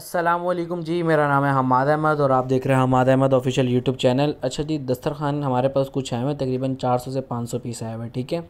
असलम जी मेरा नाम है हमाद अहमद और आप देख रहे हैं Hammad Ahmed official YouTube channel अच्छा जी दस्तरखान हमारे पास कुछ आए हुए तकरीबन 400 से 500 पीस आए हुए ठीक है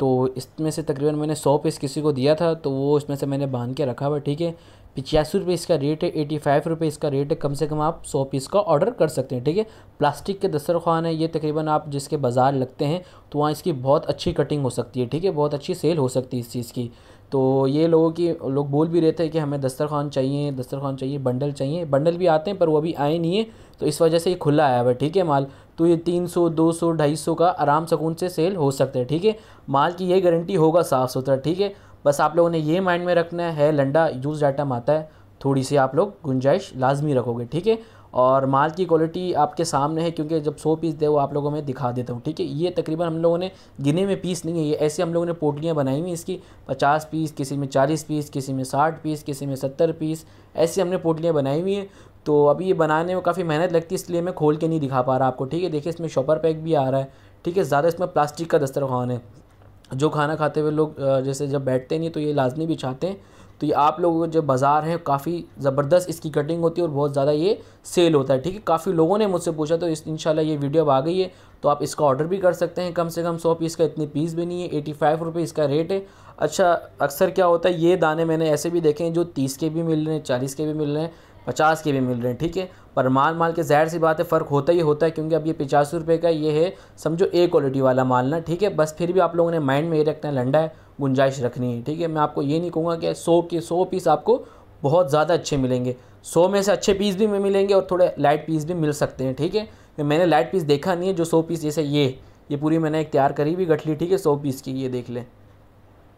तो इसमें से तकरीबन मैंने 100 पीस किसी को दिया था तो वो इसमें से मैंने बांध के रखा हुआ ठीक है पिचासी रुपये इसका रेट है एटी फाइव रुपये इसका रेट है कम से कम आप सौ पीस का ऑर्डर कर सकते हैं ठीक है प्लास्टिक के दस्तर दस्तरखान है ये तकरीबन आप जिसके बाज़ार लगते हैं तो वहाँ इसकी बहुत अच्छी कटिंग हो सकती है ठीक है बहुत अच्छी सेल हो सकती है इस चीज़ की तो ये लोगों की लोग बोल भी रहे थे कि हमें दस्तरखान चाहिए दस्तरखान चाहिए बंडल चाहिए बंडल भी आते हैं पर वो अभी आए नहीं है तो इस वजह से ये खुला आया हुआ ठीक है माल तो ये तीन सौ दो सौ ढाई सौ का आराम सकून से सेल हो सकता है ठीक है माल की ये गारंटी होगा साफ़ सुथरा ठीक है बस आप लोगों ने ये माइंड में रखना है लंडा यूज आइटम आता है थोड़ी सी आप लोग गुंजाइश लाजमी रखोगे ठीक है और माल की क्वालिटी आपके सामने है क्योंकि जब सौ पीस दे वो आप लोगों में दिखा देता हूँ ठीक है ये तकरीबन हम लोगों ने गिने में पीस नहीं है ये ऐसे हम लोगों ने पोटलियाँ बनाई हुई इसकी पचास पीस किसी में चालीस पीस किसी में साठ पीस किसी में सत्तर पीस ऐसे हमने पोटलियाँ बनाई हुई हैं तो अभी ये बनाने में काफ़ी मेहनत लगती है इसलिए मैं खोल के नहीं दिखा पा रहा आपको ठीक है देखिए इसमें शॉपर पैक भी आ रहा है ठीक है ज़्यादा इसमें प्लास्टिक का दस्तरखान है जो खाना खाते हुए लोग जैसे जब बैठते नहीं तो ये लाजमी भी चाहते हैं तो ये आप लोगों का जो बाज़ार है काफ़ी ज़बरदस्त इसकी कटिंग होती है और बहुत ज़्यादा ये सेल होता है ठीक है काफ़ी लोगों ने मुझसे पूछा तो इस शाला ये वीडियो अब आ गई है तो आप इसका ऑर्डर भी कर सकते हैं कम से कम सौ पीस का इतने पीस भी नहीं है एटी फाइव रुपये इसका रेट है अच्छा अक्सर क्या होता है ये दाने मैंने ऐसे भी देखे हैं जो तीस के भी मिल रहे हैं चालीस के भी मिल रहे हैं पचास के भी मिल रहे हैं ठीक है पर माल माल के ज़ाहिर सी बात है फ़र्क होता ही होता है क्योंकि अब ये पचास रुपये का ये है समझो ए क्वालिटी वाला माल ना ठीक है बस फिर भी आप लोगों ने माइंड में ये रखना है लंडा है गुंजाइश रखनी है ठीक है मैं आपको ये नहीं कहूँगा कि सौ के सौ पीस आपको बहुत ज़्यादा अच्छे मिलेंगे सौ में से अच्छे पीस भी मिलेंगे और थोड़े लाइट पीस भी मिल सकते हैं ठीक है तो मैंने लाइट पीस देखा नहीं है जो सौ पीस जैसे ये ये पूरी मैंने एक तैयार करी भी गठली ठीक है सौ पीस की ये देख लें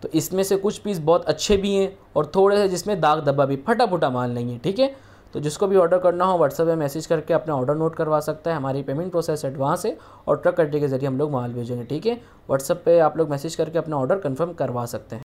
तो इसमें से कुछ पीस बहुत अच्छे भी हैं और थोड़े से जिसमें दाग धब्बा भी फटा फुटा माल नहीं है ठीक है तो जिसको भी ऑर्डर करना हो व्हाट्सएप में मैसेज करके अपना ऑर्डर नोट करवा सकता है हमारी पेमेंट प्रोसेस एडवांस है और ट्रक कटरी के ज़रिए हम लोग माल भेजेंगे ठीक है व्हाट्सएप पर आप लोग मैसेज करके अपना ऑर्डर कन्फर्म करवा सकते हैं